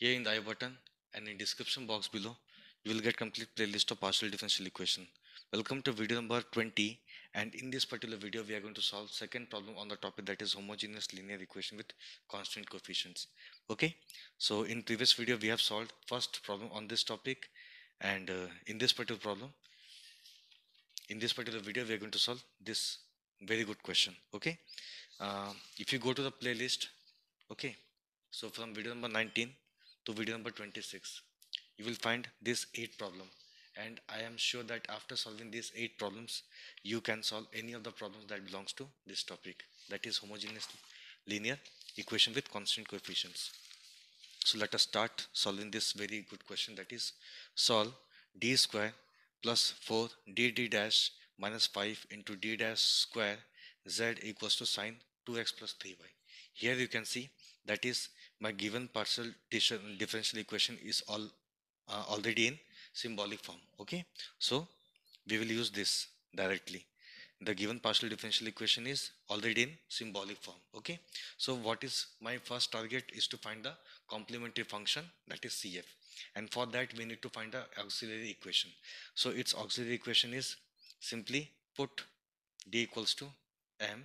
here in the I button and in description box below, you will get complete playlist of partial differential equation. Welcome to video number 20 and in this particular video we are going to solve second problem on the topic that is homogeneous linear equation with constant coefficients. Okay, so in previous video we have solved first problem on this topic and uh, in this particular problem, in this particular video we are going to solve this very good question. Okay, uh, if you go to the playlist, okay, so from video number 19 to video number 26 you will find this 8 problem and I am sure that after solving these 8 problems you can solve any of the problems that belongs to this topic that is homogeneous linear equation with constant coefficients so let us start solving this very good question that is solve d square plus 4 dd dash minus 5 into d dash square z equals to sine 2x plus 3y here you can see that is my given partial differential equation is all uh, already in symbolic form okay so we will use this directly the given partial differential equation is already in symbolic form okay so what is my first target is to find the complementary function that is cf and for that we need to find the auxiliary equation so its auxiliary equation is simply put d equals to m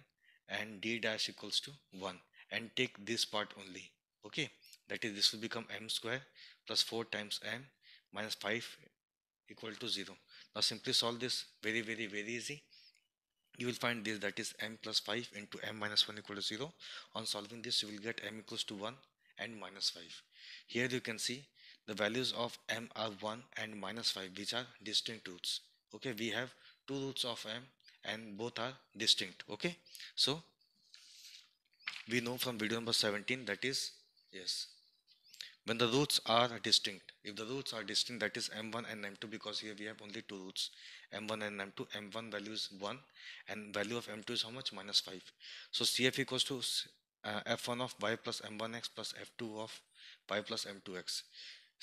and d dash equals to 1 and take this part only okay that is this will become m square plus 4 times m minus 5 equal to 0 now simply solve this very very very easy you will find this that is m plus 5 into m minus 1 equal to 0 on solving this you will get m equals to 1 and minus 5 here you can see the values of m are 1 and minus 5 which are distinct roots okay we have two roots of m and both are distinct okay so we know from video number 17 that is yes when the roots are distinct if the roots are distinct that is m1 and m2 because here we have only two roots m1 and m2 m1 value is 1 and value of m2 is how much minus 5 so cf equals to uh, f1 of y plus m1x plus f2 of y plus m2x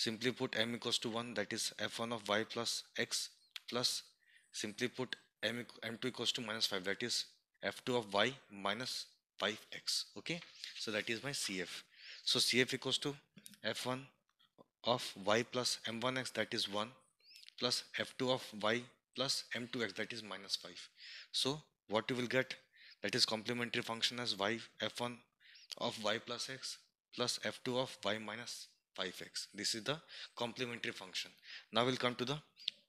simply put m equals to 1 that is f1 of y plus x plus simply put m, m2 equals to minus 5 that is f2 of y minus 5x okay so that is my cf so cf equals to f1 of y plus m1x that is 1 plus f2 of y plus m2x that is minus 5 so what you will get that is complementary function as y f1 of y plus x plus f2 of y minus 5x this is the complementary function now we'll come to the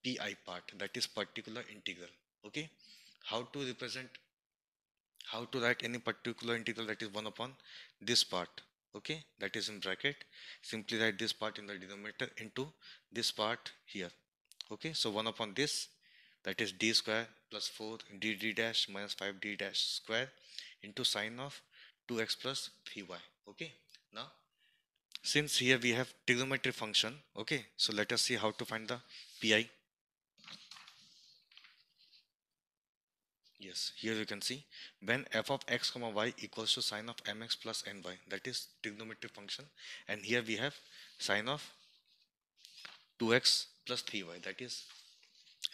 pi part that is particular integral okay how to represent how to write any particular integral that is 1 upon this part okay that is in bracket simply write this part in the denominator into this part here okay so 1 upon this that is d square plus 4 d d dash minus 5 d dash square into sine of 2x plus 3y okay now since here we have trigonometry function okay so let us see how to find the pi Yes, here you can see when f of x comma y equals to sine of mx plus ny that is trigonometric function and here we have sine of 2x plus 3y that is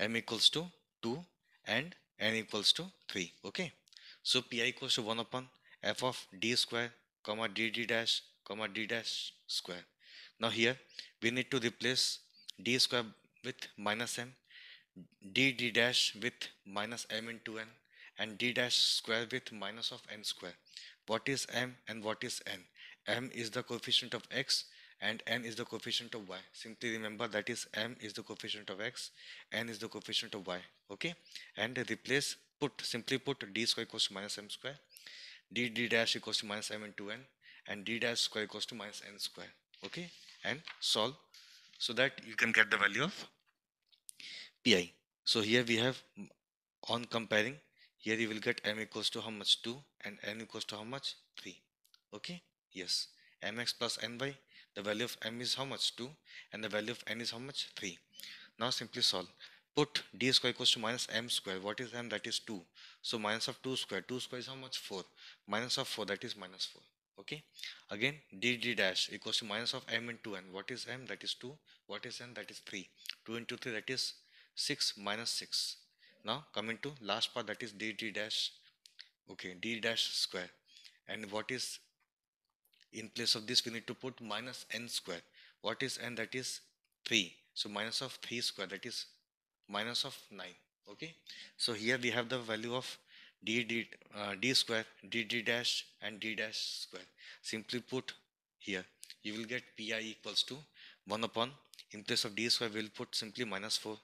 m equals to 2 and n equals to 3 okay so pi equals to 1 upon f of d square comma dd dash comma d dash square now here we need to replace d square with minus m d d dash with minus m into n and d dash square with minus of n square. What is m and what is n? m is the coefficient of x and n is the coefficient of y. Simply remember that is m is the coefficient of x, n is the coefficient of y. Okay, and replace put simply put d square equals to minus m square, d d dash equals to minus m into n, and d dash square equals to minus n square. Okay, and solve so that you can get the value of pi so here we have on comparing here you will get m equals to how much 2 and n equals to how much 3 okay yes mx plus ny the value of m is how much 2 and the value of n is how much 3 now simply solve put d square equals to minus m square what is m that is 2 so minus of 2 square 2 square is how much 4 minus of 4 that is minus 4 okay again dd dash equals to minus of m into n what is m that is 2 what is n that is 3 2 into 3 that is 6 minus 6 now coming to last part that is dd dash okay d dash square and what is in place of this we need to put minus n square what is n that is 3 so minus of 3 square that is minus of 9 okay so here we have the value of d, d, uh, d square, d, d dash and d dash square. Simply put here, you will get pi equals to 1 upon, in place of d square we will put simply minus 4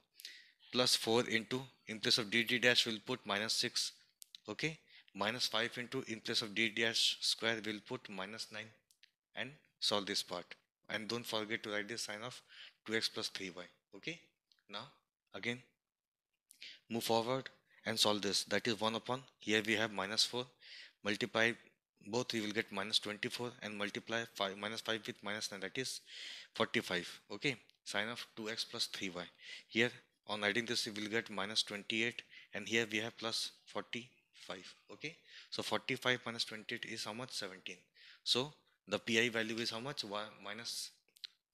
plus 4 into, in place of d, d dash we will put minus 6, okay, minus 5 into, in place of d dash square we will put minus 9 and solve this part. And don't forget to write the sign of 2x plus 3y, okay. Now again, move forward and solve this that is 1 upon here we have minus 4 multiply both you will get minus 24 and multiply 5 minus 5 with minus 9 that is 45 okay sine of 2x plus 3y here on adding this you will get minus 28 and here we have plus 45 okay so 45 minus 28 is how much 17 so the pi value is how much y minus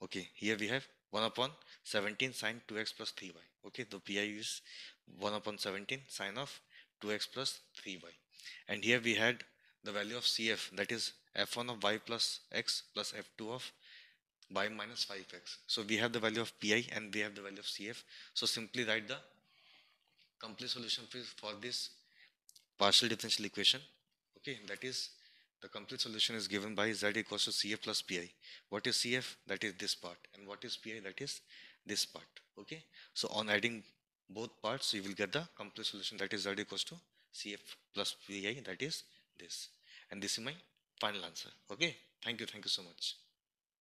okay here we have 1 upon 17 sine 2x plus 3y okay the pi is 1 upon 17 sine of 2x plus 3y and here we had the value of cf that is f1 of y plus x plus f2 of y minus 5x so we have the value of pi and we have the value of cf so simply write the complete solution for this partial differential equation okay that is the complete solution is given by z equals to cf plus pi what is cf that is this part and what is pi that is this part okay so on adding both parts you will get the complete solution that is z equals to cf plus vi that is this and this is my final answer okay thank you thank you so much